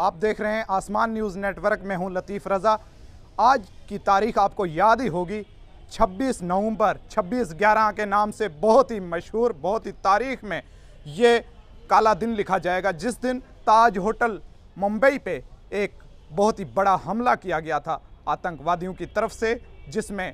आप देख रहे हैं आसमान न्यूज़ नेटवर्क में हूं लतीफ़ रज़ा आज की तारीख आपको याद ही होगी 26 नवंबर 26 ग्यारह के नाम से बहुत ही मशहूर बहुत ही तारीख में ये काला दिन लिखा जाएगा जिस दिन ताज होटल मुंबई पे एक बहुत ही बड़ा हमला किया गया था आतंकवादियों की तरफ से जिसमें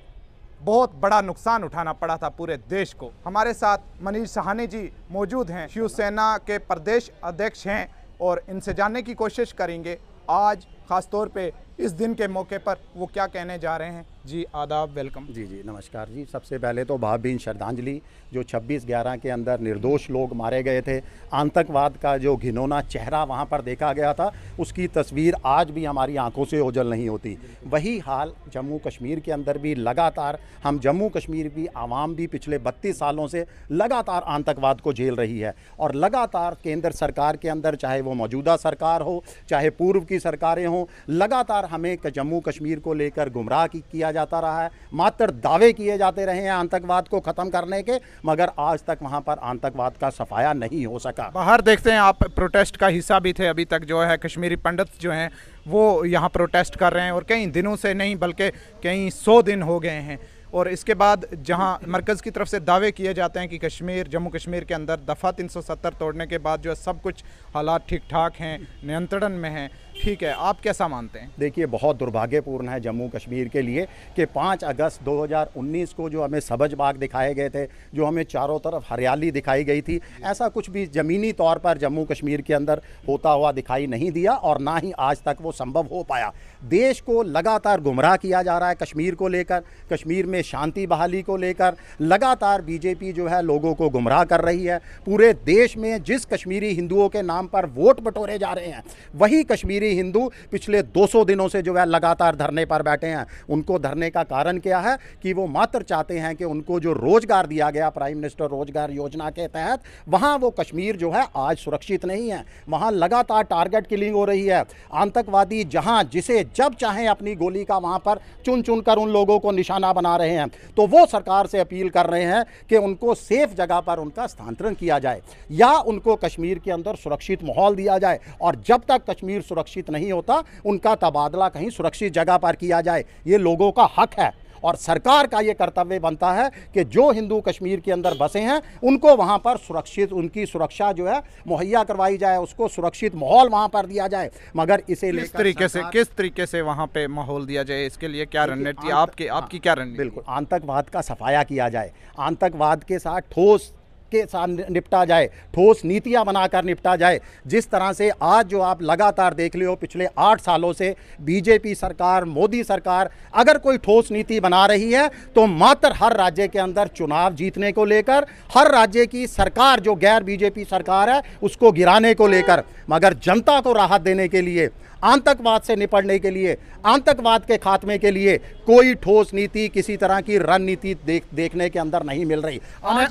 बहुत बड़ा नुकसान उठाना पड़ा था पूरे देश को हमारे साथ मनीष सहानी जी मौजूद हैं शिवसेना के प्रदेश अध्यक्ष हैं और इनसे जानने की कोशिश करेंगे आज ख़ास तौर पे इस दिन के मौके पर वो क्या कहने जा रहे हैं जी आदाब वेलकम जी जी नमस्कार जी सबसे पहले तो भावभीन श्रद्धांजलि जो 26 ग्यारह के अंदर निर्दोष लोग मारे गए थे आतंकवाद का जो घिनौना चेहरा वहाँ पर देखा गया था उसकी तस्वीर आज भी हमारी आंखों से ओझल नहीं होती वही हाल जम्मू कश्मीर के अंदर भी लगातार हम जम्मू कश्मीर की आवाम भी पिछले बत्तीस सालों से लगातार आतंकवाद को झेल रही है और लगातार केंद्र सरकार के अंदर चाहे वो मौजूदा सरकार हो चाहे पूर्व की सरकारें हों लगातार हमें जम्मू कश्मीर को लेकर गुमराह किया जा जाता रहा है मात्र दावे किए जाते रहे हैं आतंकवाद को ख़त्म करने के मगर आज तक वहां पर आतंकवाद का सफाया नहीं हो सका बाहर देखते हैं आप प्रोटेस्ट का हिस्सा भी थे अभी तक जो है कश्मीरी पंडित जो हैं वो यहाँ प्रोटेस्ट कर रहे हैं और कई दिनों से नहीं बल्कि कई सौ दिन हो गए हैं और इसके बाद जहां मरकज़ की तरफ से दावे किए जाते हैं कि कश्मीर जम्मू कश्मीर के अंदर दफ़ा 370 तोड़ने के बाद जो है सब कुछ हालात ठीक ठाक हैं नियंत्रण में हैं ठीक है आप कैसा मानते हैं देखिए बहुत दुर्भाग्यपूर्ण है जम्मू कश्मीर के लिए कि 5 अगस्त 2019 को जो हमें सबज बाग दिखाए गए थे जो हमें चारों तरफ हरियाली दिखाई गई थी ऐसा कुछ भी ज़मीनी तौर पर जम्मू कश्मीर के अंदर होता हुआ दिखाई नहीं दिया और ना ही आज तक वो संभव हो पाया देश को लगातार गुमराह किया जा रहा है कश्मीर को लेकर कश्मीर में शांति बहाली को लेकर लगातार बीजेपी जो है लोगों को गुमराह कर रही है पूरे देश में जिस कश्मीरी हिंदुओं के नाम पर वोट बटोरे जा रहे हैं वही कश्मीरी सभी हिंदू पिछले 200 दिनों से जो है लगातार धरने पर बैठे हैं उनको धरने का कारण क्या है कि वो मात्र चाहते हैं कि उनको जो रोज़गार दिया गया प्राइम मिनिस्टर रोजगार योजना के तहत वहाँ वो कश्मीर जो है आज सुरक्षित नहीं है वहाँ लगातार टारगेट किलिंग हो रही है आतंकवादी जहाँ जिसे जब चाहें अपनी गोली का वहाँ पर चुन चुन कर उन लोगों को निशाना बना रहे हैं तो वो सरकार से अपील कर रहे हैं कि उनको सेफ जगह पर उनका स्थानांतरण किया जाए या उनको कश्मीर के अंदर सुरक्षित माहौल दिया जाए और जब तक कश्मीर सुरक्षित सुरक्षित नहीं होता उनका तबादला कहीं सुरक्षित जगह पर किया जाए ये लोगों का हक है और सरकार का ये कर्तव्य बनता है कि जो हिंदू कश्मीर के अंदर बसे हैं उनको वहाँ पर सुरक्षित उनकी सुरक्षा जो है मुहैया करवाई जाए उसको सुरक्षित माहौल वहाँ पर दिया जाए मगर इसे किस तरीके से किस तरीके से वहाँ पे माहौल दिया जाए इसके लिए क्या रणनीति आपके आपकी क्या रणनीति बिल्कुल आतंकवाद का सफाया किया जाए आतंकवाद के साथ ठोस के साथ निपटा जाए ठोस नीतियां बनाकर निपटा जाए जिस तरह से आज जो आप लगातार देख लियो पिछले आठ सालों से बीजेपी सरकार मोदी सरकार अगर कोई ठोस नीति बना रही है तो मात्र हर राज्य के अंदर चुनाव जीतने को लेकर हर राज्य की सरकार जो गैर बीजेपी सरकार है उसको गिराने को लेकर मगर जनता को राहत देने के लिए आतंकवाद से निपटने के लिए आतंकवाद के खात्मे के लिए कोई ठोस नीति किसी तरह की रणनीति देख देखने के अंदर नहीं मिल रही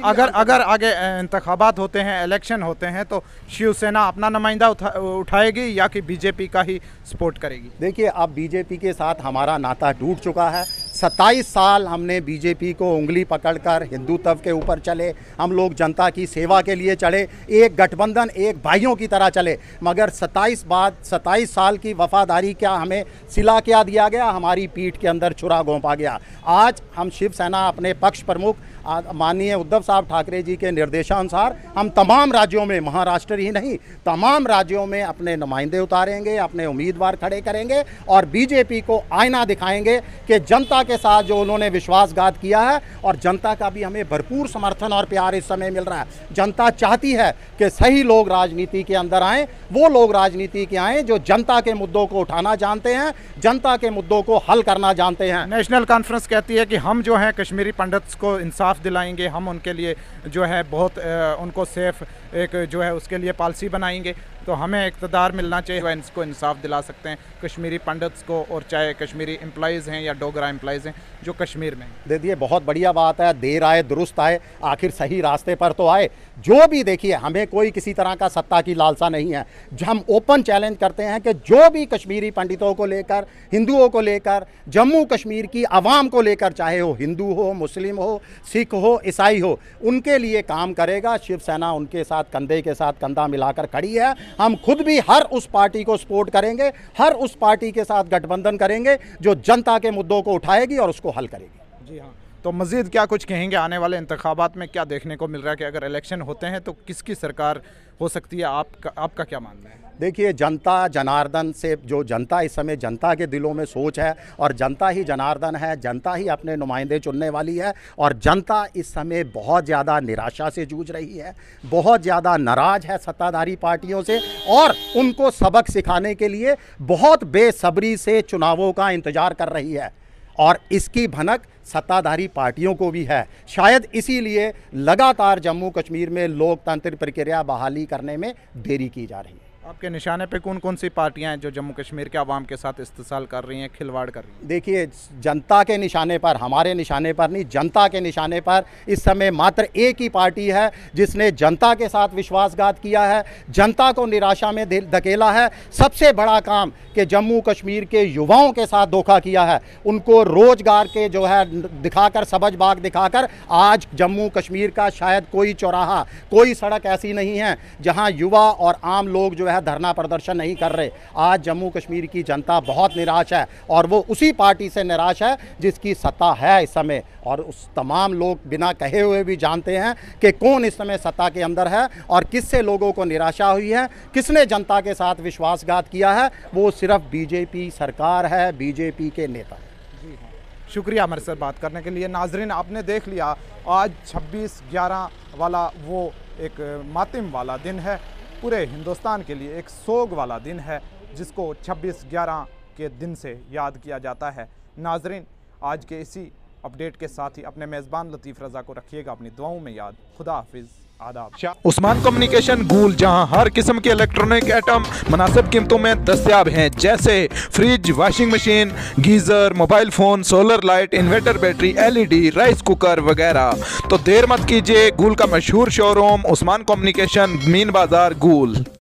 अगर अगर आगे इंतबात होते हैं इलेक्शन होते हैं तो शिवसेना अपना नुमाइंदा उठा, उठाएगी या कि बीजेपी का ही सपोर्ट करेगी देखिए अब बीजेपी के साथ हमारा नाता टूट चुका है सत्ताईस साल हमने बीजेपी को उंगली पकड़कर हिंदुत्व के ऊपर चले हम लोग जनता की सेवा के लिए चले एक गठबंधन एक भाइयों की तरह चले मगर सत्ताईस बाद सत्ताईस साल की वफादारी क्या हमें सिला क्या दिया गया हमारी पीठ के अंदर छुरा घोंपा गया आज हम शिवसेना अपने पक्ष प्रमुख माननीय उद्धव साहब ठाकरे जी के निर्देशानुसार हम तमाम राज्यों में महाराष्ट्र ही नहीं तमाम राज्यों में अपने नुमाइंदे उतारेंगे अपने उम्मीदवार खड़े करेंगे और बीजेपी को आईना दिखाएंगे कि जनता जनता के साथ जो उन्होंने विश्वासघात किया है और जनता का भी हमें भरपूर समर्थन और प्यार इस समय मिल रहा है जनता चाहती है कि सही लोग राजनीति के अंदर आएँ वो लोग राजनीति के आएँ जो जनता के मुद्दों को उठाना जानते हैं जनता के मुद्दों को हल करना जानते हैं नेशनल कॉन्फ्रेंस कहती है कि हम जो हैं कश्मीरी पंडित को इंसाफ दिलाएंगे हम उनके लिए जो है बहुत उनको सेफ एक जो है उसके लिए पॉलिसी बनाएंगे तो हमें इकतदार मिलना चाहिए वह इसको इंसाफ दिला सकते हैं कश्मीरी पंडित्स को और चाहे कश्मीरी एम्प्लॉज़ हैं या डोगरा एम्प्लॉज़ हैं जो कश्मीर में दे दिए बहुत बढ़िया बात है देर आए दुरुस्त आए आखिर सही रास्ते पर तो आए जो भी देखिए हमें कोई किसी तरह का सत्ता की लालसा नहीं है हम ओपन चैलेंज करते हैं कि जो भी कश्मीरी पंडितों को लेकर हिंदुओं को लेकर जम्मू कश्मीर की आवाम को लेकर चाहे वो हिंदू हो मुस्लिम हो सिख हो ईसाई हो उनके लिए काम करेगा शिवसेना उनके साथ कंधे के साथ कंधा मिलाकर खड़ी है हम खुद भी हर उस पार्टी को सपोर्ट करेंगे हर उस पार्टी के साथ गठबंधन करेंगे जो जनता के मुद्दों को उठाएगी और उसको हल करेगी जी हाँ तो मज़ीद क्या कुछ कहेंगे आने वाले इंतबात में क्या देखने को मिल रहा है कि अगर इलेक्शन होते हैं तो किसकी सरकार हो सकती है आपका आपका क्या मानना है देखिए जनता जनार्दन से जो जनता इस समय जनता के दिलों में सोच है और जनता ही जनार्दन है जनता ही अपने नुमाइंदे चुनने वाली है और जनता इस समय बहुत ज़्यादा निराशा से जूझ रही है बहुत ज़्यादा नाराज है सत्ताधारी पार्टियों से और उनको सबक सिखाने के लिए बहुत बेसब्री से चुनावों का इंतज़ार कर रही है और इसकी भनक सत्ताधारी पार्टियों को भी है शायद इसीलिए लगातार जम्मू कश्मीर में लोकतांत्रिक प्रक्रिया बहाली करने में देरी की जा रही है आपके निशाने पे कौन कौन सी पार्टियां हैं जो जम्मू कश्मीर के आवाम के साथ इस्तेसाल कर रही हैं खिलवाड़ कर रही हैं देखिए जनता के निशाने पर हमारे निशाने पर नहीं जनता के निशाने पर इस समय मात्र एक ही पार्टी है जिसने जनता के साथ विश्वासघात किया है जनता को निराशा में धकेला है सबसे बड़ा काम कि जम्मू कश्मीर के युवाओं के साथ धोखा किया है उनको रोज़गार के जो है दिखाकर सबज बाग दिखाकर आज जम्मू कश्मीर का शायद कोई चौराहा कोई सड़क ऐसी नहीं है जहाँ युवा और आम लोग जो है है धरना प्रदर्शन नहीं कर रहे आज जम्मू कश्मीर की जनता बहुत निराश है और वो उसी पार्टी से निराश है जिसकी सत्ता है इस समय और उस तमाम लोग बिना कहे हुए भी जानते हैं कि कौन इस समय सत्ता के अंदर है और किससे लोगों को निराशा हुई है किसने जनता के साथ विश्वासघात किया है वो सिर्फ बीजेपी सरकार है बीजेपी के नेता जी हाँ शुक्रिया हमारे सर बात करने के लिए नाजरीन आपने देख लिया आज 26 ग्यारह वाला वो एक मातिम वाला दिन है पूरे हिंदुस्तान के लिए एक सोग वाला दिन है जिसको 26 ग्यारह के दिन से याद किया जाता है नाजरीन आज के इसी अपडेट के साथ ही अपने मेज़बान लतीफ़ रज़ा को रखिएगा अपनी दुआओं में याद खुदा हाफिज़ आदाब उस्मान कम्युनिकेशन गूल जहां हर किस्म के इलेक्ट्रॉनिक आइटम मुनासिब कीमतों में दस्तियाब हैं जैसे fridge washing machine geyser mobile phone solar light inverter battery LED rice cooker वगैरह तो देर मत कीजिए गूल का मशहूर शोरूम उस्मान कम्युनिकेशन मीन बाज़ार गूल